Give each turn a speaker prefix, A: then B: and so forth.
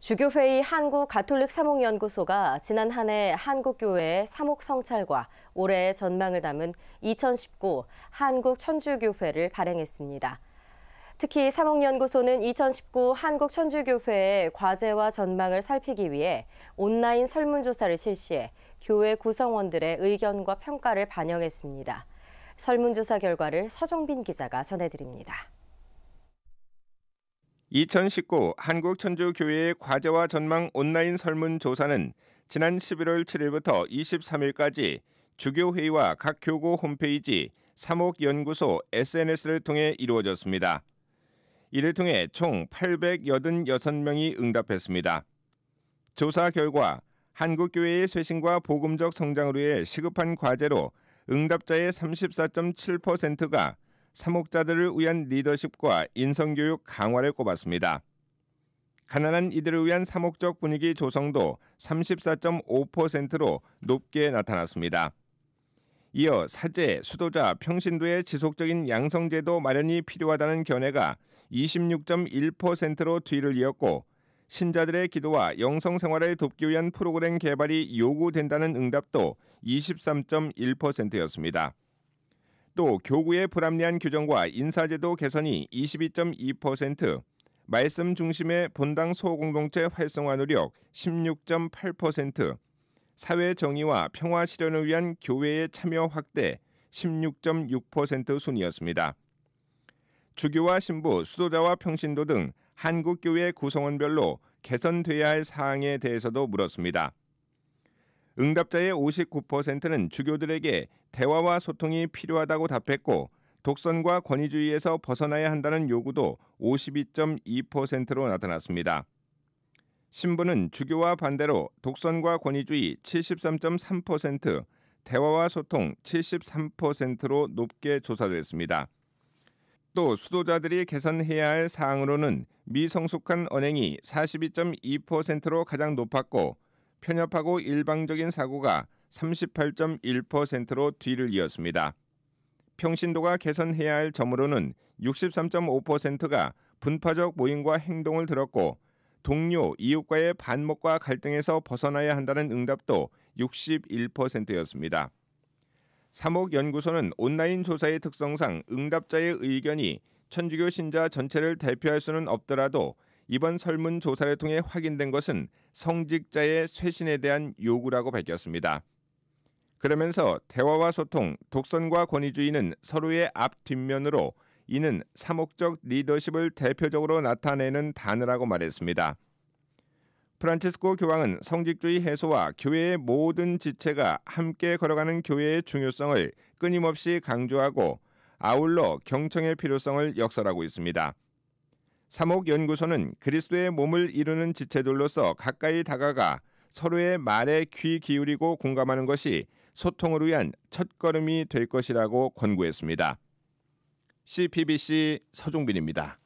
A: 주교회의 한국 가톨릭 사목연구소가 지난 한 해 한국교회의 사목 성찰과 올해의 전망을 담은 2019 한국 천주교회를 발행했습니다. 특히 사목연구소는 2019 한국 천주교회의 과제와 전망을 살피기 위해 온라인 설문조사를 실시해 교회 구성원들의 의견과 평가를 반영했습니다. 설문조사 결과를 서정빈 기자가 전해드립니다.
B: 2019 한국천주교회의 과제와 전망 온라인 설문조사는 지난 11월 7일부터 23일까지 주교회의와 각 교구 홈페이지 사목연구소 SNS를 통해 이루어졌습니다. 이를 통해 총 886명이 응답했습니다. 조사 결과 한국교회의 쇄신과 복음적 성장으로의 시급한 과제로 응답자의 34.7%가 사목자들을 위한 리더십과 인성교육 강화를 꼽았습니다. 가난한 이들을 위한 사목적 분위기 조성도 34.5%로 높게 나타났습니다. 이어 사제, 수도자, 평신도의 지속적인 양성제도 마련이 필요하다는 견해가 26.1%로 뒤를 이었고 신자들의 기도와 영성 생활을 돕기 위한 프로그램 개발이 요구된다는 응답도 23.1%였습니다. 또 교구의 불합리한 규정과 인사제도 개선이 22.2%, 말씀 중심의 본당 소공동체 활성화 노력 16.8%, 사회 정의와 평화 실현을 위한 교회의 참여 확대 16.6% 순이었습니다. 주교와 신부, 수도자와 평신도 등 한국교회 구성원별로 개선돼야 할 사항에 대해서도 물었습니다. 응답자의 59%는 주교들에게 대화와 소통이 필요하다고 답했고 독선과 권위주의에서 벗어나야 한다는 요구도 52.2%로 나타났습니다. 신부는 주교와 반대로 독선과 권위주의 73.3%, 대화와 소통 73%로 높게 조사됐습니다. 또 수도자들이 개선해야 할 사항으로는 미성숙한 언행이 42.2%로 가장 높았고 편협하고 일방적인 사고가 38.1%로 뒤를 이었습니다. 평신도가 개선해야 할 점으로는 63.5%가 분파적 모임과 행동을 들었고 동료, 이웃과의 반목과 갈등에서 벗어나야 한다는 응답도 61%였습니다. 사목연구소는 온라인 조사의 특성상 응답자의 의견이 천주교 신자 전체를 대표할 수는 없더라도 이번 설문조사를 통해 확인된 것은 성직자의 쇄신에 대한 요구라고 밝혔습니다. 그러면서 대화와 소통, 독선과 권위주의는 서로의 앞 뒷면으로 이는 사목적 리더십을 대표적으로 나타내는 단어라고 말했습니다. 프란치스코 교황은 성직주의 해소와 교회의 모든 지체가 함께 걸어가는 교회의 중요성을 끊임없이 강조하고 아울러 경청의 필요성을 역설하고 있습니다. 삼옥연구소는 그리스도의 몸을 이루는 지체들로서 가까이 다가가 서로의 말에 귀 기울이고 공감하는 것이 소통을 위한 첫걸음이 될 것이라고 권고했습니다. CPBC 서종빈입니다.